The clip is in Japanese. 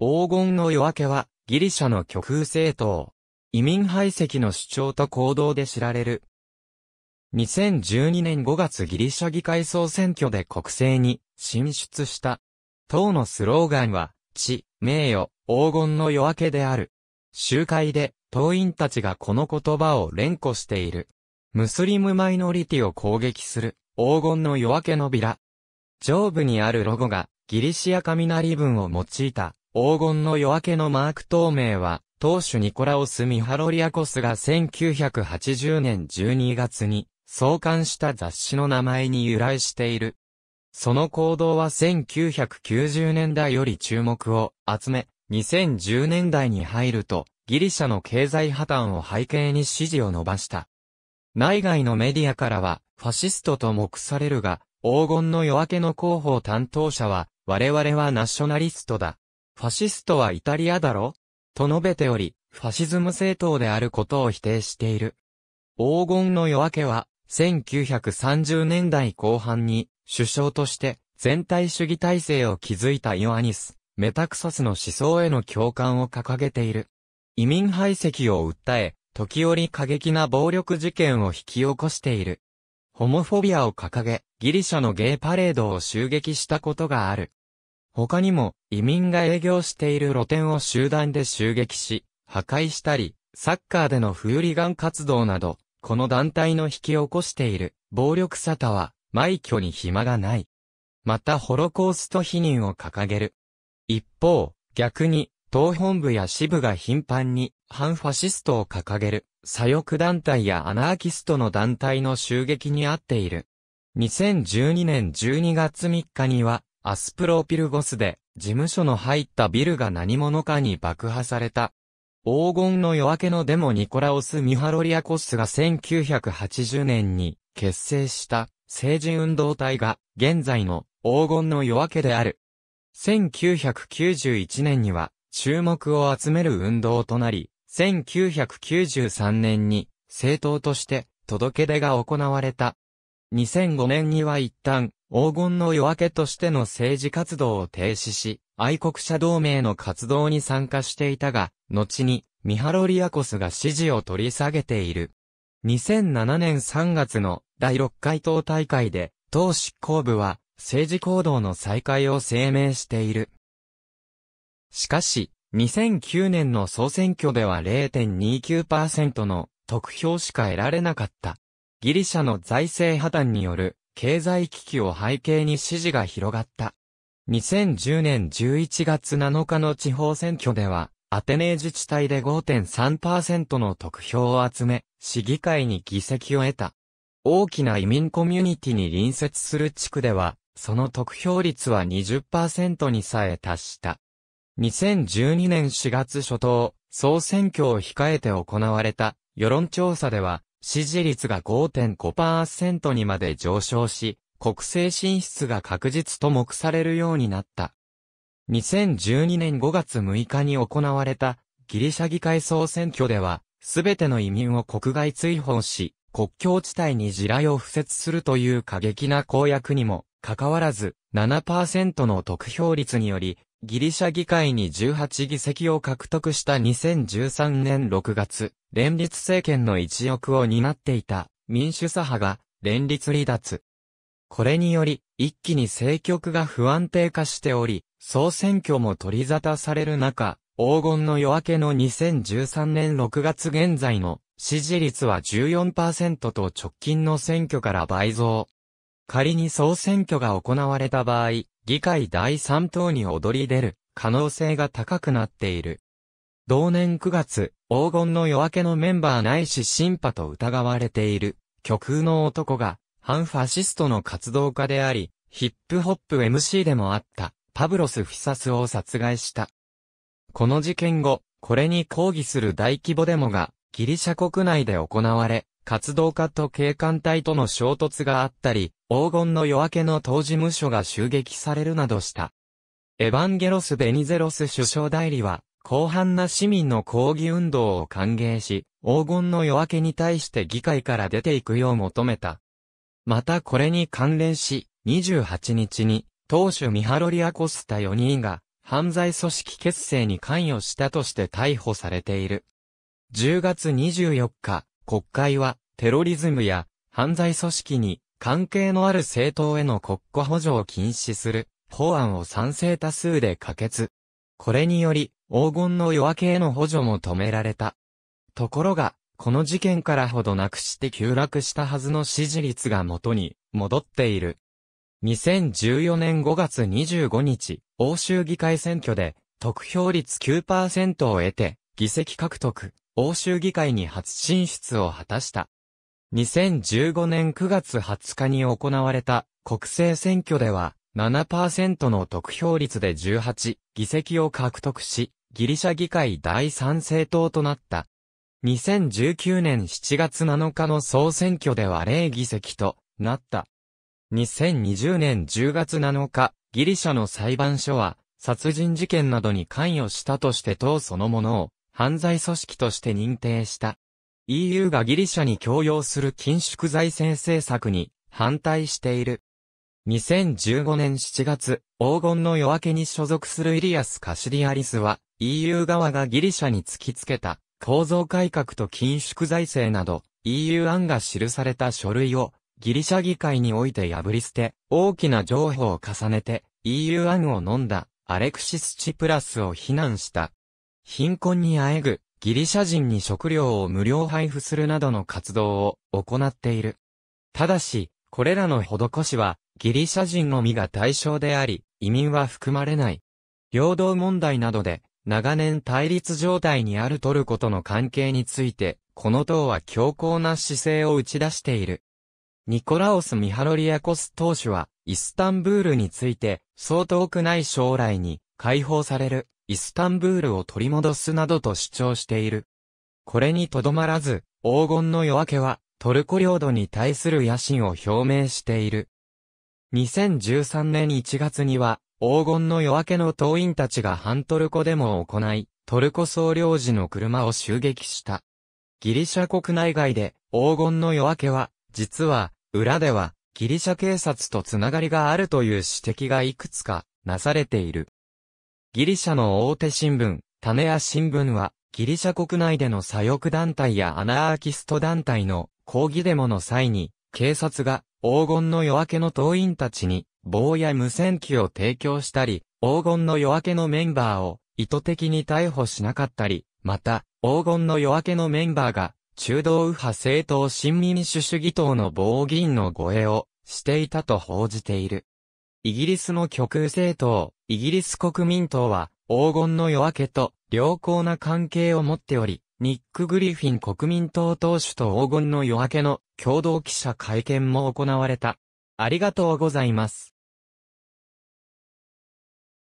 黄金の夜明けは、ギリシャの極右政党、移民排斥の主張と行動で知られる。2012年5月ギリシャ議会総選挙で国政に進出した。党のスローガンは、地、名誉、黄金の夜明けである。集会で、党員たちがこの言葉を連呼している。ムスリムマイノリティを攻撃する、黄金の夜明けのビラ。上部にあるロゴが、ギリシア雷文を用いた、黄金の夜明けのマーク透明は、当主ニコラオス・ミハロリアコスが1980年12月に創刊した雑誌の名前に由来している。その行動は1990年代より注目を集め、2010年代に入ると、ギリシャの経済破綻を背景に支持を伸ばした。内外のメディアからは、ファシストと目されるが、黄金の夜明けの広報担当者は、我々はナショナリストだ。ファシストはイタリアだろと述べており、ファシズム政党であることを否定している。黄金の夜明けは、1930年代後半に、首相として、全体主義体制を築いたイオアニス・メタクソスの思想への共感を掲げている。移民排斥を訴え、時折過激な暴力事件を引き起こしている。ホモフォビアを掲げ、ギリシャのゲイパレードを襲撃したことがある。他にも、移民が営業している露店を集団で襲撃し、破壊したり、サッカーでのフーリガン活動など、この団体の引き起こしている暴力沙汰は、埋挙に暇がない。またホロコースト否認を掲げる。一方、逆に、党本部や支部が頻繁に反ファシストを掲げる左翼団体やアナーキストの団体の襲撃に遭っている。2012年12月3日にはアスプロピルゴスで、事務所の入ったビルが何者かに爆破された。黄金の夜明けのデモニコラオス・ミハロリアコスが1980年に結成した政治運動体が現在の黄金の夜明けである。1991年には注目を集める運動となり、1993年に政党として届け出が行われた。2005年には一旦、黄金の夜明けとしての政治活動を停止し、愛国者同盟の活動に参加していたが、後に、ミハロリアコスが支持を取り下げている。2007年3月の第6回党大会で、党執行部は、政治行動の再開を声明している。しかし、2009年の総選挙では0.29%の得票しか得られなかった。ギリシャの財政破綻による経済危機を背景に支持が広がった。2010年11月7日の地方選挙では、アテネ自治体で5.3%の得票を集め、市議会に議席を得た。大きな移民コミュニティに隣接する地区では、その得票率は20%にさえ達した。2012年4月初頭、総選挙を控えて行われた世論調査では、支持率が5.5%にまで上昇し、国政進出が確実と目されるようになった。2012年5月6日に行われたギリシャ議会総選挙では、すべての移民を国外追放し、国境地帯に地雷を付設するという過激な公約にも、かかわらず、7%の得票率により、ギリシャ議会に18議席を獲得した2013年6月、連立政権の一翼を担っていた民主左派が連立離脱。これにより、一気に政局が不安定化しており、総選挙も取り沙汰される中、黄金の夜明けの2013年6月現在の支持率は14%と直近の選挙から倍増。仮に総選挙が行われた場合、議会第3党に躍り出る可能性が高くなっている。同年9月、黄金の夜明けのメンバーないし審派と疑われている極右の男が反ファシストの活動家であり、ヒップホップ MC でもあったパブロス・フィサスを殺害した。この事件後、これに抗議する大規模デモがギリシャ国内で行われ、活動家と警官隊との衝突があったり、黄金の夜明けの当事務所が襲撃されるなどした。エヴァンゲロス・ベニゼロス首相代理は、広範な市民の抗議運動を歓迎し、黄金の夜明けに対して議会から出ていくよう求めた。またこれに関連し、28日に、当主ミハロリア・コスタ4人が、犯罪組織結成に関与したとして逮捕されている。10月24日、国会は、テロリズムや犯罪組織に関係のある政党への国庫補助を禁止する法案を賛成多数で可決。これにより、黄金の夜明けへの補助も止められた。ところが、この事件からほどなくして急落したはずの支持率が元に戻っている。2014年5月25日、欧州議会選挙で得票率9%を得て議席獲得。欧州議会に初進出を果たした。2015年9月20日に行われた国政選挙では7%の得票率で18議席を獲得し、ギリシャ議会第3政党となった。2019年7月7日の総選挙では0議席となった。2020年10月7日、ギリシャの裁判所は殺人事件などに関与したとして党そのものを犯罪組織として認定した。EU がギリシャに強要する緊縮財政政策に反対している。2015年7月、黄金の夜明けに所属するイリアス・カシディアリスは、EU 側がギリシャに突きつけた、構造改革と緊縮財政など、EU 案が記された書類を、ギリシャ議会において破り捨て、大きな譲歩を重ねて、EU 案を飲んだ、アレクシス・チプラスを非難した。貧困にあえぐギリシャ人に食料を無料配布するなどの活動を行っている。ただし、これらの施しはギリシャ人のみが対象であり、移民は含まれない。領土問題などで長年対立状態にあるトルコとの関係について、この党は強硬な姿勢を打ち出している。ニコラオス・ミハロリアコス党首は、イスタンブールについて、そう遠くない将来に解放されるイスタンブールを取り戻すなどと主張している。これにとどまらず、黄金の夜明けは、トルコ領土に対する野心を表明している。2013年1月には、黄金の夜明けの党員たちが反トルコデモを行い、トルコ総領事の車を襲撃した。ギリシャ国内外で、黄金の夜明けは、実は、裏では、ギリシャ警察とつながりがあるという指摘がいくつか、なされている。ギリシャの大手新聞、タネア新聞は、ギリシャ国内での左翼団体やアナーキスト団体の抗議デモの際に、警察が黄金の夜明けの党員たちに棒や無線機を提供したり、黄金の夜明けのメンバーを意図的に逮捕しなかったり、また、黄金の夜明けのメンバーが、中道右派政党新民主主義党の棒議員の護衛をしていたと報じている。イギリスの極右政党、イギリス国民党は、黄金の夜明けと良好な関係を持っており、ニック・グリフィン国民党党首と黄金の夜明けの共同記者会見も行われた。ありがとうございます。